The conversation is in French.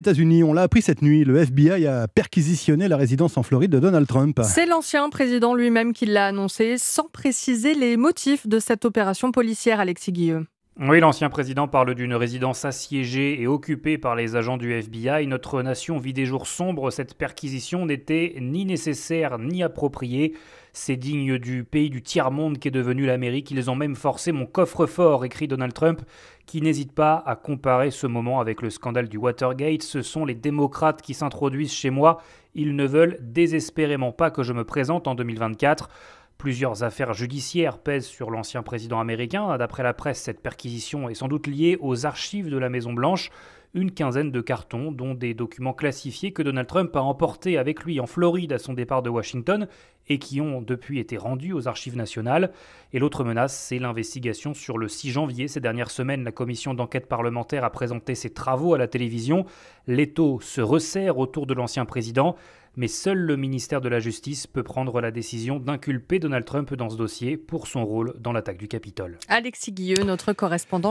États-Unis. On l'a appris cette nuit. Le FBI a perquisitionné la résidence en Floride de Donald Trump. C'est l'ancien président lui-même qui l'a annoncé, sans préciser les motifs de cette opération policière, Alexis Guilleux. Oui, l'ancien président parle d'une résidence assiégée et occupée par les agents du FBI. Notre nation vit des jours sombres. Cette perquisition n'était ni nécessaire ni appropriée. C'est digne du pays du tiers-monde qui est devenu l'Amérique. Ils ont même forcé mon coffre-fort, écrit Donald Trump, qui n'hésite pas à comparer ce moment avec le scandale du Watergate. Ce sont les démocrates qui s'introduisent chez moi. Ils ne veulent désespérément pas que je me présente en 2024. Plusieurs affaires judiciaires pèsent sur l'ancien président américain. D'après la presse, cette perquisition est sans doute liée aux archives de la Maison-Blanche, une quinzaine de cartons, dont des documents classifiés que Donald Trump a emportés avec lui en Floride à son départ de Washington et qui ont depuis été rendus aux archives nationales. Et l'autre menace, c'est l'investigation sur le 6 janvier. Ces dernières semaines, la commission d'enquête parlementaire a présenté ses travaux à la télévision. L'étau se resserre autour de l'ancien président mais seul le ministère de la Justice peut prendre la décision d'inculper Donald Trump dans ce dossier pour son rôle dans l'attaque du Capitole. Alexis Guilleux, notre correspondant.